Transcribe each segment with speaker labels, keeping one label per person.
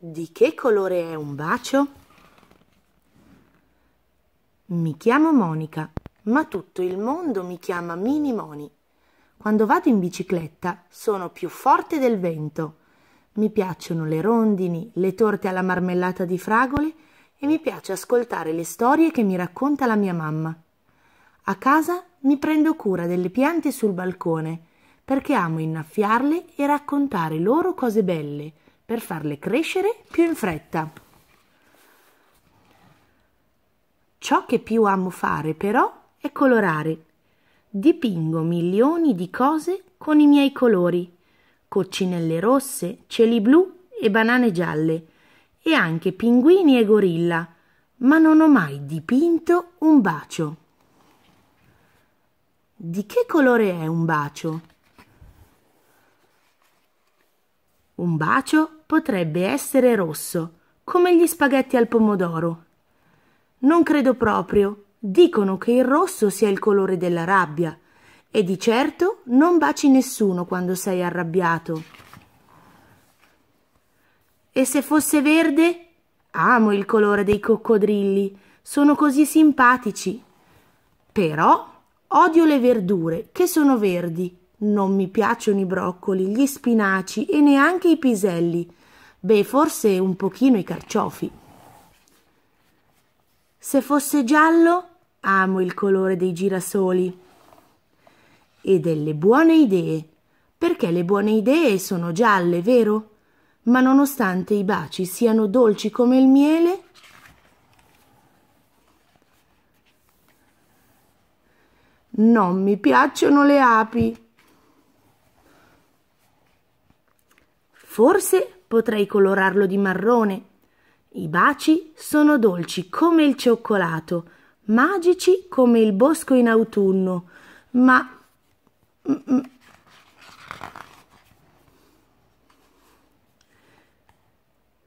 Speaker 1: Di che colore è un bacio? Mi chiamo Monica, ma tutto il mondo mi chiama Mini Moni. Quando vado in bicicletta sono più forte del vento. Mi piacciono le rondini, le torte alla marmellata di fragole e mi piace ascoltare le storie che mi racconta la mia mamma. A casa mi prendo cura delle piante sul balcone perché amo innaffiarle e raccontare loro cose belle per farle crescere più in fretta. Ciò che più amo fare però è colorare. Dipingo milioni di cose con i miei colori, coccinelle rosse, cieli blu e banane gialle, e anche pinguini e gorilla, ma non ho mai dipinto un bacio. Di che colore è un bacio? Un bacio potrebbe essere rosso, come gli spaghetti al pomodoro. Non credo proprio. Dicono che il rosso sia il colore della rabbia. E di certo non baci nessuno quando sei arrabbiato. E se fosse verde? Amo il colore dei coccodrilli. Sono così simpatici. Però odio le verdure che sono verdi non mi piacciono i broccoli, gli spinaci e neanche i piselli. Beh, forse un pochino i carciofi. Se fosse giallo, amo il colore dei girasoli e delle buone idee, perché le buone idee sono gialle, vero? Ma nonostante i baci siano dolci come il miele, non mi piacciono le api. Forse potrei colorarlo di marrone. I baci sono dolci come il cioccolato, magici come il bosco in autunno, ma...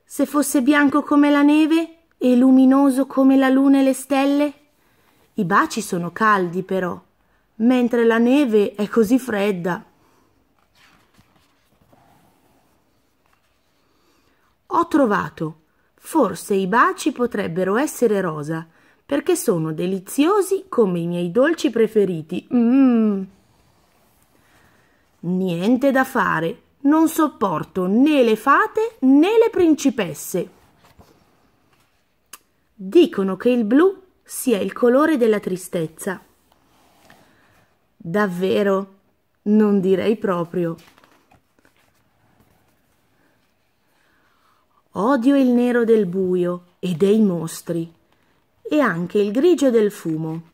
Speaker 1: Se fosse bianco come la neve e luminoso come la luna e le stelle? I baci sono caldi però, mentre la neve è così fredda. Ho trovato. Forse i baci potrebbero essere rosa, perché sono deliziosi come i miei dolci preferiti. Mmm. Niente da fare. Non sopporto né le fate né le principesse. Dicono che il blu sia il colore della tristezza. Davvero? Non direi proprio. Odio il nero del buio e dei mostri e anche il grigio del fumo.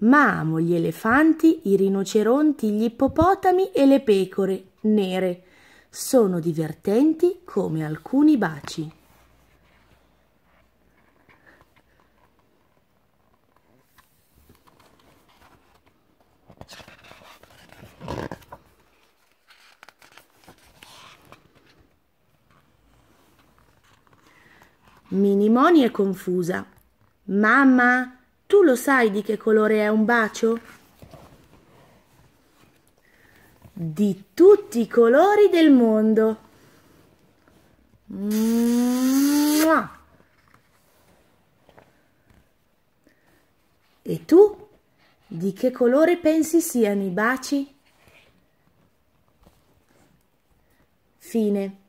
Speaker 1: ma amo gli elefanti, i rinoceronti, gli ippopotami e le pecore nere. Sono divertenti come alcuni baci. Minimoni è confusa. Mamma, tu lo sai di che colore è un bacio? Di tutti i colori del mondo. Mua. E tu? Di che colore pensi siano i baci? Fine.